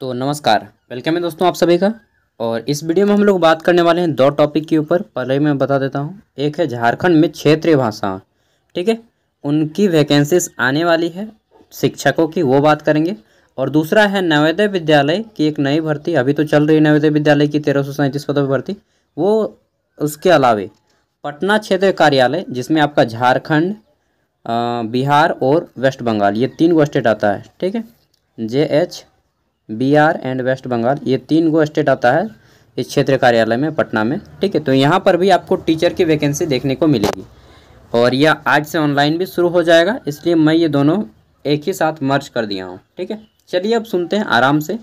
तो नमस्कार वेलकम है दोस्तों आप सभी का और इस वीडियो में हम लोग बात करने वाले हैं दो टॉपिक के ऊपर पहले मैं बता देता हूँ एक है झारखंड में क्षेत्रीय भाषा ठीक है उनकी वैकेंसीज आने वाली है शिक्षकों की वो बात करेंगे और दूसरा है नवोदय विद्यालय की एक नई भर्ती अभी तो चल रही है नवोदय विद्यालय की तेरह सौ सैंतीस पदों पर भर्ती वो उसके अलावे पटना क्षेत्र कार्यालय जिसमें आपका झारखंड बिहार और वेस्ट बंगाल ये तीन गो स्टेट आता है ठीक है J H Bihar and West Bengal ये तीन गो स्टेट आता है इस क्षेत्र कार्यालय में पटना में ठीक है तो यहाँ पर भी आपको टीचर की वैकेंसी देखने को मिलेगी और यह आज से ऑनलाइन भी शुरू हो जाएगा इसलिए मैं ये दोनों एक ही साथ मर्ज कर दिया हूँ ठीक है चलिए अब सुनते हैं आराम से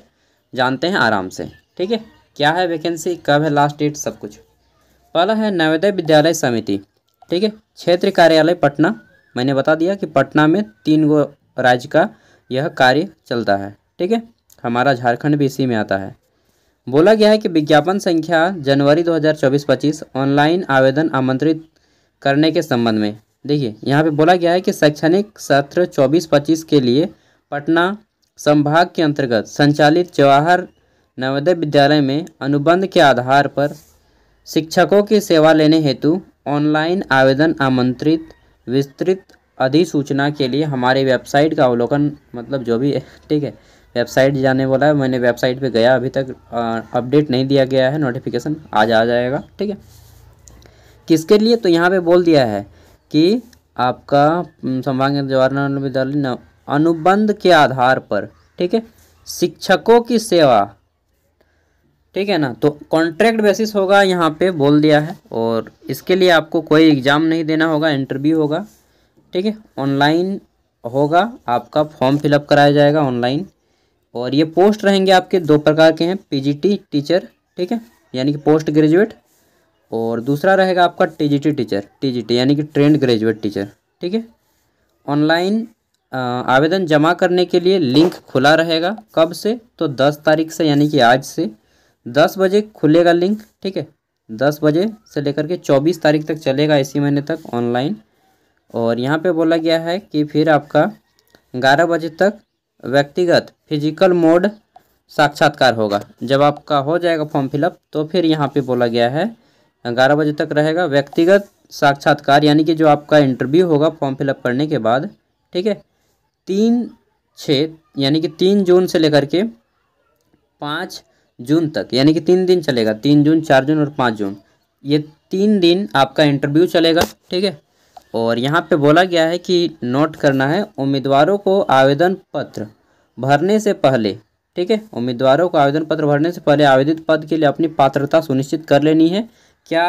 जानते हैं आराम से ठीक है क्या है वैकेंसी कब है लास्ट डेट सब कुछ पहला है नवोदय विद्यालय समिति ठीक है क्षेत्र कार्यालय पटना मैंने बता दिया कि पटना में तीन गो राज्य का यह कार्य चलता है ठीक है हमारा झारखंड भी इसी में आता है बोला गया है कि विज्ञापन संख्या जनवरी 2024-25 ऑनलाइन आवेदन आमंत्रित करने के संबंध में देखिए यहाँ पे बोला गया है कि शैक्षणिक सत्र 24-25 के लिए पटना संभाग के अंतर्गत संचालित जवाहर नवोदय विद्यालय में अनुबंध के आधार पर शिक्षकों की सेवा लेने हेतु ऑनलाइन आवेदन आमंत्रित विस्तृत अधिसूचना के लिए हमारे वेबसाइट का अवलोकन मतलब जो भी है ठीक है वेबसाइट जाने वाला है मैंने वेबसाइट पे गया अभी तक अपडेट नहीं दिया गया है नोटिफिकेशन आज आ जाएगा ठीक है किसके लिए तो यहाँ पे बोल दिया है कि आपका संभाग जवाहरलाल विद्यालय अनुबंध के आधार पर ठीक है शिक्षकों की सेवा ठीक है ना तो कॉन्ट्रैक्ट बेसिस होगा यहाँ पे बोल दिया है और इसके लिए आपको कोई एग्ज़ाम नहीं देना होगा इंटरव्यू होगा ठीक है ऑनलाइन होगा आपका फॉर्म फिलअप कराया जाएगा ऑनलाइन और ये पोस्ट रहेंगे आपके दो प्रकार के हैं टी टीचर ठीक है यानी कि पोस्ट ग्रेजुएट और दूसरा रहेगा आपका टी टीचर टी यानी कि ट्रेंड ग्रेजुएट टीचर ठीक है ऑनलाइन आवेदन जमा करने के लिए लिंक खुला रहेगा कब से तो दस तारीख से यानी कि आज से दस बजे खुलेगा लिंक ठीक है दस बजे से लेकर के चौबीस तारीख तक चलेगा इसी महीने तक ऑनलाइन और यहाँ पे बोला गया है कि फिर आपका ग्यारह बजे तक व्यक्तिगत फिजिकल मोड साक्षात्कार होगा जब आपका हो जाएगा फॉर्म फिलअप तो फिर यहाँ पे बोला गया है ग्यारह बजे तक रहेगा व्यक्तिगत साक्षात्कार यानी कि जो आपका इंटरव्यू होगा फॉर्म फिलअप करने के बाद ठीक है तीन छः यानी कि तीन जून से लेकर के पाँच जून तक यानी कि तीन दिन चलेगा तीन जून चार जून और पाँच जून ये तीन दिन आपका इंटरव्यू चलेगा ठीक है और यहाँ पे बोला गया है कि नोट करना है उम्मीदवारों को आवेदन पत्र भरने से पहले ठीक है उम्मीदवारों को आवेदन पत्र भरने से पहले आवेदित पद के लिए अपनी पात्रता सुनिश्चित कर लेनी है क्या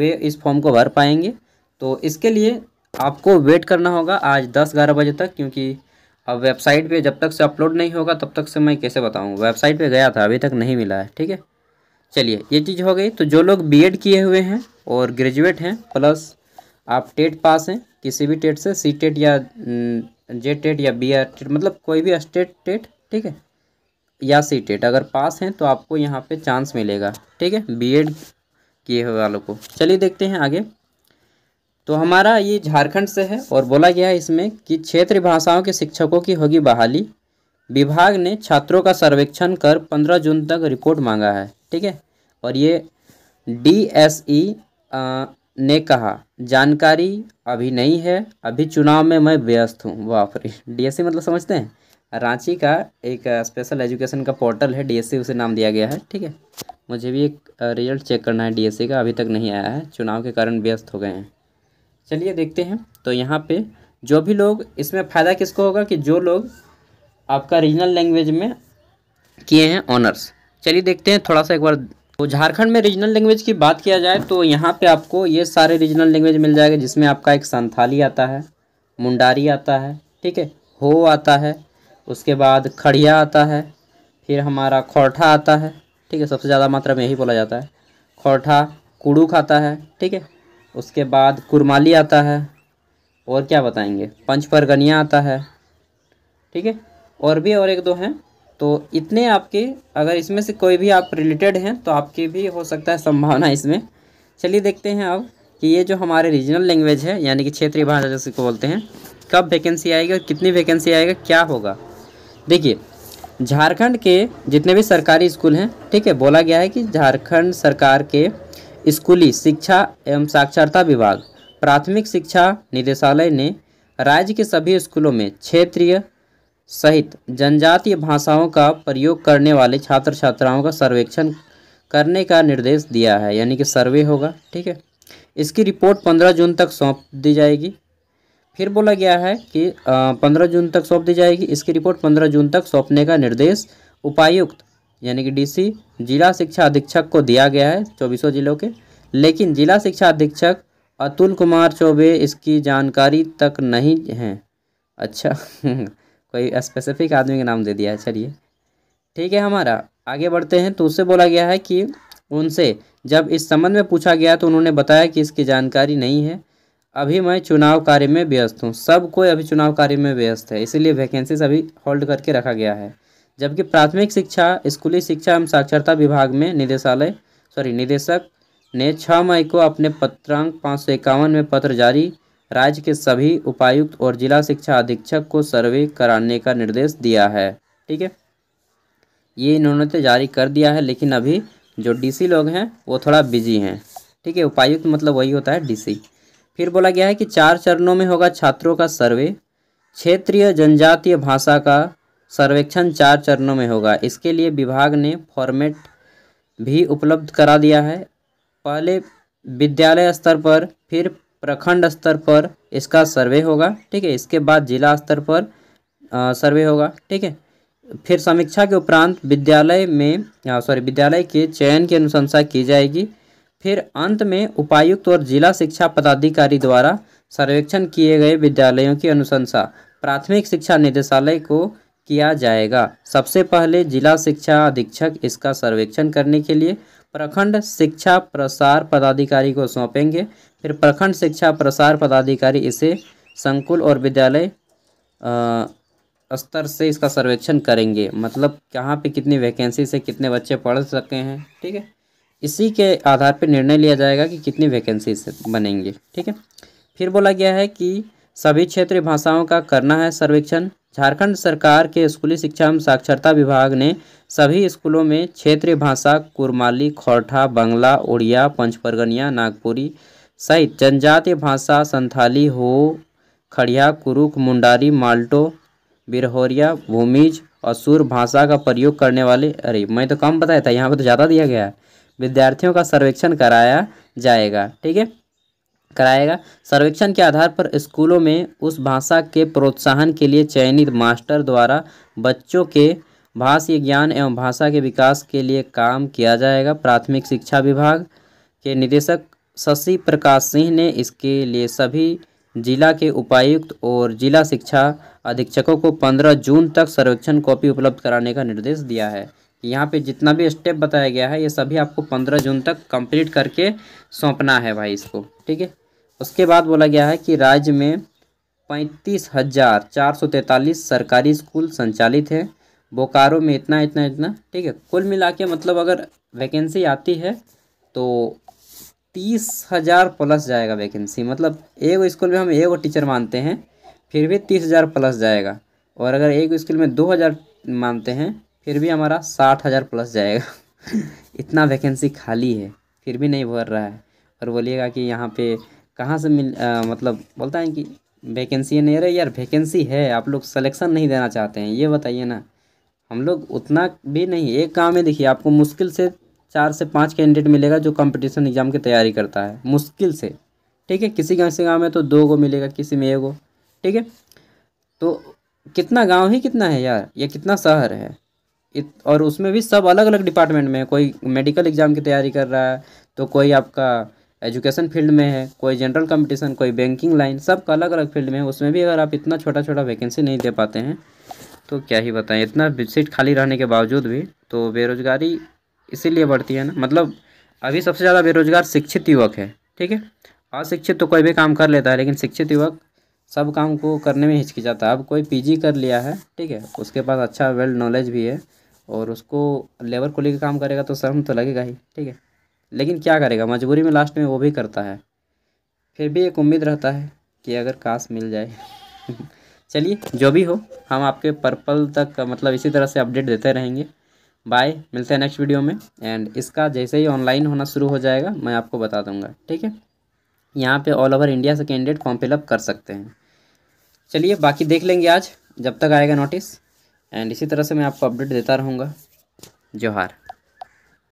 वे इस फॉर्म को भर पाएंगे तो इसके लिए आपको वेट करना होगा आज दस ग्यारह बजे तक क्योंकि अब वेबसाइट पे जब तक से अपलोड नहीं होगा तब तक से मैं कैसे बताऊँ वेबसाइट पे गया था अभी तक नहीं मिला है ठीक है चलिए ये चीज़ हो गई तो जो लोग बीएड किए हुए हैं और ग्रेजुएट हैं प्लस आप टेट पास हैं किसी भी टेट से सी टेट या जे टेट या बी आर टेट मतलब कोई भी स्टेट टेट ठीक है या सी टेट अगर पास हैं तो आपको यहाँ पे चांस मिलेगा ठीक है बीएड किए हुए वालों को चलिए देखते हैं आगे तो हमारा ये झारखंड से है और बोला गया है इसमें कि क्षेत्रीय भाषाओं के शिक्षकों की होगी बहाली विभाग ने छात्रों का सर्वेक्षण कर पंद्रह जून तक रिपोर्ट मांगा है ठीक है और ये डी एस ई ने कहा जानकारी अभी नहीं है अभी चुनाव में मैं व्यस्त हूँ बाप डीएससी मतलब समझते हैं रांची का एक स्पेशल एजुकेशन का पोर्टल है डीएससी उसे नाम दिया गया है ठीक है मुझे भी एक रिजल्ट चेक करना है डीएससी का अभी तक नहीं आया है चुनाव के कारण व्यस्त हो गए हैं चलिए देखते हैं तो यहाँ पर जो भी लोग इसमें फ़ायदा किसको होगा कि जो लोग आपका रीजनल लैंग्वेज में किए हैं ऑनर्स चलिए देखते हैं थोड़ा सा एक बार तो झारखंड में रीजनल लैंग्वेज की बात किया जाए तो यहाँ पे आपको ये सारे रीजनल लैंग्वेज मिल जाएगा जिसमें आपका एक संथाली आता है मुंडारी आता है ठीक है हो आता है उसके बाद खड़िया आता है फिर हमारा खौठा आता है ठीक है सबसे ज़्यादा मात्रा में यही बोला जाता है खौठा कुड़ूख आता है ठीक है उसके बाद कुरमाली आता है और क्या बताएंगे पंच परगनिया आता है ठीक है और भी और एक दो हैं तो इतने आपके अगर इसमें से कोई भी आप रिलेटेड हैं तो आपकी भी हो सकता है संभावना इसमें चलिए देखते हैं अब कि ये जो हमारे रीजनल लैंग्वेज है यानी कि क्षेत्रीय भाषा जैसे को बोलते हैं कब वैकेंसी आएगी और कितनी वैकेंसी आएगा क्या होगा देखिए झारखंड के जितने भी सरकारी स्कूल हैं ठीक है बोला गया है कि झारखंड सरकार के स्कूली शिक्षा एवं साक्षरता विभाग प्राथमिक शिक्षा निदेशालय ने राज्य के सभी स्कूलों में क्षेत्रीय सहित जनजातीय भाषाओं का प्रयोग करने वाले छात्र छात्राओं का सर्वेक्षण करने का निर्देश दिया है यानी कि सर्वे होगा ठीक है इसकी रिपोर्ट पंद्रह जून तक सौंप दी जाएगी फिर बोला गया है कि पंद्रह जून तक सौंप दी जाएगी इसकी रिपोर्ट पंद्रह जून तक सौंपने का निर्देश उपायुक्त यानी कि डीसी जिला शिक्षा अधीक्षक को दिया गया है चौबीसों जिलों के लेकिन जिला शिक्षा अधीक्षक अतुल कुमार चौबे इसकी जानकारी तक नहीं हैं अच्छा कोई स्पेसिफिक आदमी का नाम दे दिया है चलिए ठीक है हमारा आगे बढ़ते हैं तो उससे बोला गया है कि उनसे जब इस संबंध में पूछा गया तो उन्होंने बताया कि इसकी जानकारी नहीं है अभी मैं चुनाव कार्य में व्यस्त हूँ सब कोई अभी चुनाव कार्य में व्यस्त है इसीलिए वैकेंसीज अभी होल्ड करके रखा गया है जबकि प्राथमिक शिक्षा स्कूली शिक्षा एवं साक्षरता विभाग में निदेशालय सॉरी निदेशक ने छः मई को अपने पत्रांक पाँच में पत्र जारी राज्य के सभी उपायुक्त और जिला शिक्षा अधीक्षक को सर्वे कराने का निर्देश दिया है ठीक है ये इन्होंने तो जारी कर दिया है लेकिन अभी जो डीसी लोग हैं वो थोड़ा बिजी हैं ठीक है उपायुक्त मतलब वही होता है डीसी फिर बोला गया है कि चार चरणों में होगा छात्रों का सर्वे क्षेत्रीय जनजातीय भाषा का सर्वेक्षण चार चरणों में होगा इसके लिए विभाग ने फॉर्मेट भी उपलब्ध करा दिया है पहले विद्यालय स्तर पर फिर प्रखंड स्तर पर इसका सर्वे होगा ठीक है इसके बाद जिला स्तर पर आ, सर्वे होगा ठीक है फिर समीक्षा के उपरांत विद्यालय में सॉरी विद्यालय के चयन की अनुशंसा की जाएगी फिर अंत में उपायुक्त और जिला शिक्षा पदाधिकारी द्वारा सर्वेक्षण किए गए विद्यालयों की अनुशंसा प्राथमिक शिक्षा निदेशालय को किया जाएगा सबसे पहले जिला शिक्षा अधीक्षक इसका सर्वेक्षण करने के लिए प्रखंड शिक्षा प्रसार पदाधिकारी को सौंपेंगे फिर प्रखंड शिक्षा प्रसार पदाधिकारी इसे संकुल और विद्यालय स्तर से इसका सर्वेक्षण करेंगे मतलब कहाँ पे कितनी वैकेंसी से कितने बच्चे पढ़ सकते हैं ठीक है इसी के आधार पर निर्णय लिया जाएगा कि कितनी वैकेंसी से बनेंगे ठीक है फिर बोला गया है कि सभी क्षेत्रीय भाषाओं का करना है सर्वेक्षण झारखंड सरकार के स्कूली शिक्षा एवं साक्षरता विभाग ने सभी स्कूलों में क्षेत्रीय भाषा कुरमाली खोरठा बंगला उड़िया पंचपरगनिया नागपुरी सहित जनजातीय भाषा संथाली हो खड़िया कुरुक मुंडारी माल्टो बिरहोरिया भूमिज और सूर भाषा का प्रयोग करने वाले अरे मैं तो कम बताया था यहाँ पर तो ज़्यादा दिया गया है विद्यार्थियों का सर्वेक्षण कराया जाएगा ठीक है कराएगा सर्वेक्षण के आधार पर स्कूलों में उस भाषा के प्रोत्साहन के लिए चयनित मास्टर द्वारा बच्चों के भाष्य ज्ञान एवं भाषा के विकास के लिए काम किया जाएगा प्राथमिक शिक्षा विभाग के निदेशक शशि प्रकाश सिंह ने इसके लिए सभी जिला के उपायुक्त और जिला शिक्षा अधीक्षकों को 15 जून तक सर्वेक्षण कॉपी उपलब्ध कराने का निर्देश दिया है यहाँ पे जितना भी स्टेप बताया गया है ये सभी आपको 15 जून तक कंप्लीट करके सौंपना है भाई इसको ठीक है उसके बाद बोला गया है कि राज्य में पैंतीस हज़ार चार सौ तैंतालीस सरकारी स्कूल संचालित हैं बोकारो में इतना इतना इतना ठीक है कुल मिला के मतलब अगर वैकेंसी आती है तो तीस हज़ार प्लस जाएगा वैकेंसी मतलब एक स्कूल में हम एक टीचर मानते हैं फिर भी तीस हज़ार प्लस जाएगा और अगर एक स्कूल में दो हज़ार मानते हैं फिर भी हमारा साठ हज़ार प्लस जाएगा इतना वैकेंसी खाली है फिर भी नहीं भर रहा है और बोलिएगा कि यहाँ पे कहाँ से मिल आ, मतलब बोलता है कि वैकेंसी नहीं रही यार वैकेंसी है आप लोग सलेक्शन नहीं देना चाहते हैं ये बताइए ना हम लोग उतना भी नहीं एक काम में देखिए आपको मुश्किल से चार से पाँच कैंडिडेट मिलेगा जो कंपटीशन एग्ज़ाम की तैयारी करता है मुश्किल से ठीक है किसी गाँव से गाँव में तो दो गो मिलेगा किसी में एक गो ठीक है तो कितना गाँव ही कितना है यार या कितना शहर है इत, और उसमें भी सब अलग अलग डिपार्टमेंट में कोई मेडिकल एग्ज़ाम की तैयारी कर रहा है तो कोई आपका एजुकेशन फील्ड में है कोई जनरल कंपटीशन कोई बैंकिंग लाइन सब का अलग अलग फील्ड में है उसमें भी अगर आप इतना छोटा छोटा वैकेंसी नहीं दे पाते हैं तो क्या ही बताएं इतना सीट खाली रहने के बावजूद भी तो बेरोज़गारी इसीलिए बढ़ती है ना मतलब अभी सबसे ज़्यादा बेरोजगार शिक्षित युवक है ठीक है अशिक्षित तो कोई भी काम कर लेता है लेकिन शिक्षित युवक सब काम को करने में हिचकिचाता है अब कोई पी कर लिया है ठीक है उसके पास अच्छा वेल नॉलेज भी है और उसको लेबर को लेकर काम करेगा तो शर्म तो लगेगा ही ठीक है लेकिन क्या करेगा मजबूरी में लास्ट में वो भी करता है फिर भी एक उम्मीद रहता है कि अगर काश मिल जाए चलिए जो भी हो हम आपके पर्पल तक मतलब इसी तरह से अपडेट देते रहेंगे बाय मिलते हैं नेक्स्ट वीडियो में एंड इसका जैसे ही ऑनलाइन होना शुरू हो जाएगा मैं आपको बता दूंगा ठीक है यहाँ पे ऑल ओवर इंडिया से कैंडिडेट फॉर्म फिलअप कर सकते हैं चलिए बाकी देख लेंगे आज जब तक आएगा नोटिस एंड इसी तरह से मैं आपको अपडेट देता रहूँगा जोहार